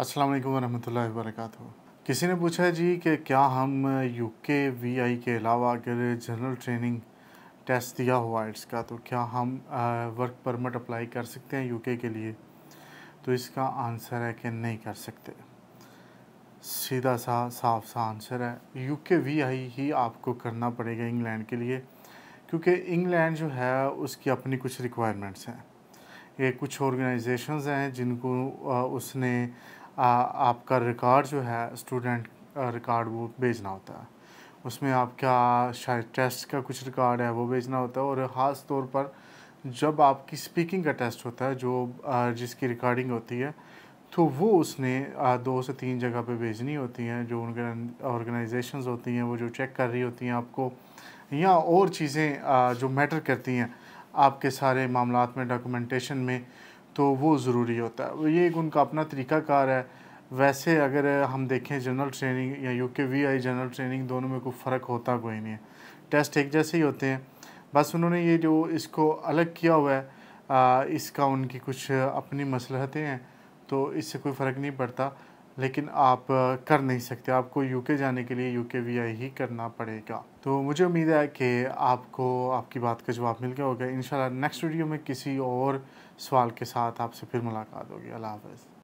अस्सलाम वालेकुम वरहमतुल्लाहि वबरकातुहू किसी ने पूछा है जी कि क्या हम यूके वीआई के अलावा अगर जनरल ट्रेनिंग टेस्ट दिया हुआ इट्स का तो क्या हम वर्क परमिट अप्लाई कर सकते हैं यूके के लिए तो इसका आंसर है कि नहीं कर सकते सीधा सा साफ सा आंसर है यूके वीआई ही आपको करना पड़ेगा इंग्लैंड के लिए क्योंकि इंग्लैंड जो है उसकी अपनी कुछ रिक्वायरमेंट्स हैं ये कुछ ऑर्गेनाइजेशंस हैं जिनको उसने आ, आपका रिकॉर्ड जो है स्टूडेंट रिकॉर्ड वो भेजना होता है उसमें आपका शायद टेस्ट का कुछ रिकॉर्ड है वो भेजना होता है और ख़ास तौर पर जब आपकी स्पीकिंग का टेस्ट होता है जो जिसकी रिकॉर्डिंग होती है तो वो उसने दो से तीन जगह पे भेजनी होती हैं जो उनके ऑर्गेनाइजेशन होती हैं वो जो चेक कर रही होती हैं आपको या और चीज़ें जो मैटर करती हैं आपके सारे मामला में डॉक्यूमेंटेशन में तो वो ज़रूरी होता है ये एक उनका अपना तरीक़ाकार है वैसे अगर हम देखें जनरल ट्रेनिंग या U K V I general training दोनों में कोई फ़र्क होता कोई नहीं है टेस्ट एक जैसे ही होते हैं बस उन्होंने ये जो इसको अलग किया हुआ है आ, इसका उनकी कुछ अपनी मसलहतें हैं तो इससे कोई फ़र्क नहीं पड़ता लेकिन आप कर नहीं सकते आपको यूके जाने के लिए यूके वीआई ही करना पड़ेगा तो मुझे उम्मीद है कि आपको आपकी बात का जवाब मिल गया होगा इन नेक्स्ट वीडियो में किसी और सवाल के साथ आपसे फिर मुलाकात होगी अल्लाह हाफ़